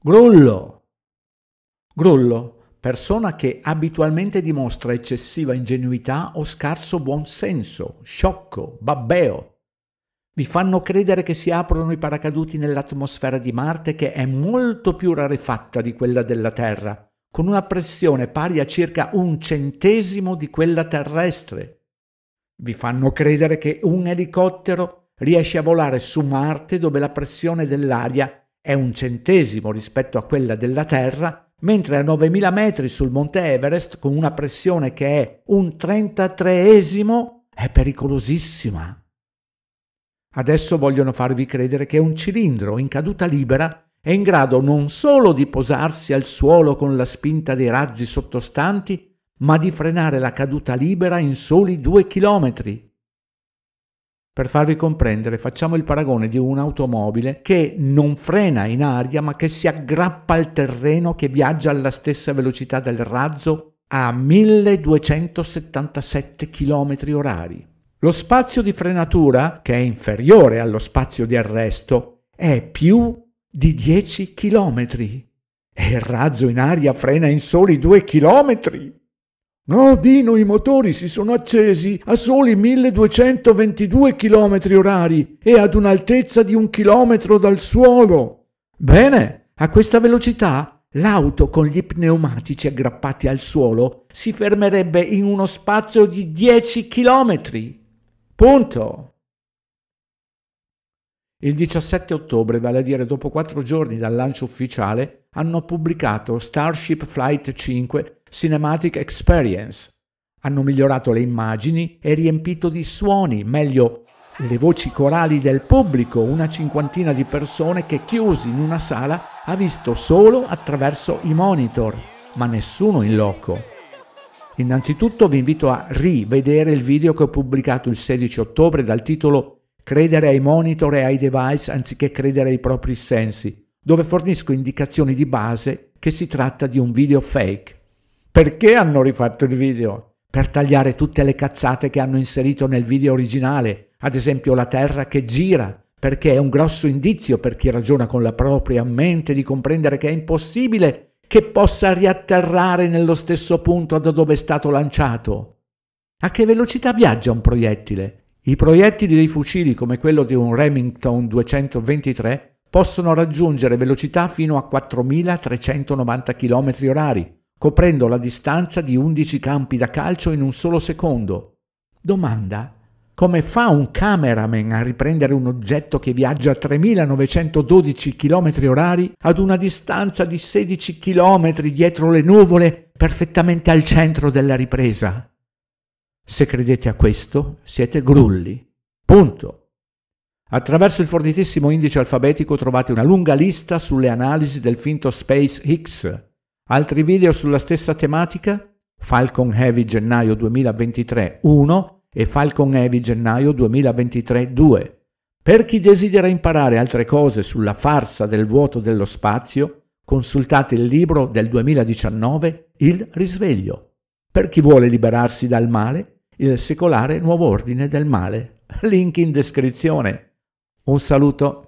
Grullo. Grullo, persona che abitualmente dimostra eccessiva ingenuità o scarso buonsenso, sciocco, babbeo. Vi fanno credere che si aprono i paracaduti nell'atmosfera di Marte che è molto più rarefatta di quella della Terra, con una pressione pari a circa un centesimo di quella terrestre. Vi fanno credere che un elicottero riesce a volare su Marte dove la pressione dell'aria è un centesimo rispetto a quella della Terra, mentre a 9.000 metri sul monte Everest, con una pressione che è un trentatreesimo, è pericolosissima. Adesso vogliono farvi credere che un cilindro in caduta libera è in grado non solo di posarsi al suolo con la spinta dei razzi sottostanti, ma di frenare la caduta libera in soli due chilometri per farvi comprendere, facciamo il paragone di un'automobile che non frena in aria ma che si aggrappa al terreno che viaggia alla stessa velocità del razzo a 1277 km h Lo spazio di frenatura, che è inferiore allo spazio di arresto, è più di 10 km e il razzo in aria frena in soli 2 km. No, Dino, i motori si sono accesi a soli 1222 km orari e ad un'altezza di un chilometro dal suolo. Bene, a questa velocità l'auto con gli pneumatici aggrappati al suolo si fermerebbe in uno spazio di 10 km. Punto. Il 17 ottobre, vale a dire dopo quattro giorni dal lancio ufficiale, hanno pubblicato Starship Flight 5 Cinematic Experience. Hanno migliorato le immagini e riempito di suoni, meglio le voci corali del pubblico, una cinquantina di persone che chiusi in una sala ha visto solo attraverso i monitor, ma nessuno in loco. Innanzitutto vi invito a rivedere il video che ho pubblicato il 16 ottobre dal titolo Credere ai monitor e ai device anziché credere ai propri sensi, dove fornisco indicazioni di base che si tratta di un video fake. Perché hanno rifatto il video? Per tagliare tutte le cazzate che hanno inserito nel video originale, ad esempio la Terra che gira, perché è un grosso indizio per chi ragiona con la propria mente di comprendere che è impossibile che possa riatterrare nello stesso punto da dove è stato lanciato. A che velocità viaggia un proiettile? I proiettili dei fucili come quello di un Remington 223 possono raggiungere velocità fino a 4.390 km orari, coprendo la distanza di 11 campi da calcio in un solo secondo. Domanda, come fa un cameraman a riprendere un oggetto che viaggia a 3912 km orari ad una distanza di 16 km dietro le nuvole perfettamente al centro della ripresa? Se credete a questo, siete grulli. Punto. Attraverso il fornitissimo indice alfabetico trovate una lunga lista sulle analisi del finto Space Higgs, Altri video sulla stessa tematica? Falcon Heavy gennaio 2023 1 e Falcon Heavy gennaio 2023 2. Per chi desidera imparare altre cose sulla farsa del vuoto dello spazio, consultate il libro del 2019 Il risveglio. Per chi vuole liberarsi dal male, il secolare nuovo ordine del male. Link in descrizione. Un saluto